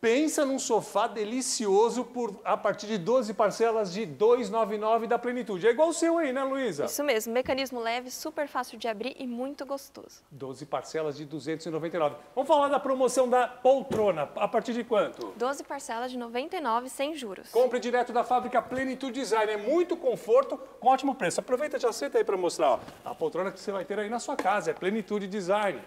Pensa num sofá delicioso por a partir de 12 parcelas de 299 da plenitude. É igual o seu aí, né, Luísa? Isso mesmo, mecanismo leve, super fácil de abrir e muito gostoso. 12 parcelas de 299. Vamos falar da promoção da poltrona. A partir de quanto? 12 parcelas de 99 sem juros. Compre direto da fábrica Plenitude Design. É muito conforto com ótimo preço. Aproveita e já senta aí para mostrar ó, a poltrona que você vai ter aí na sua casa. É Plenitude Design.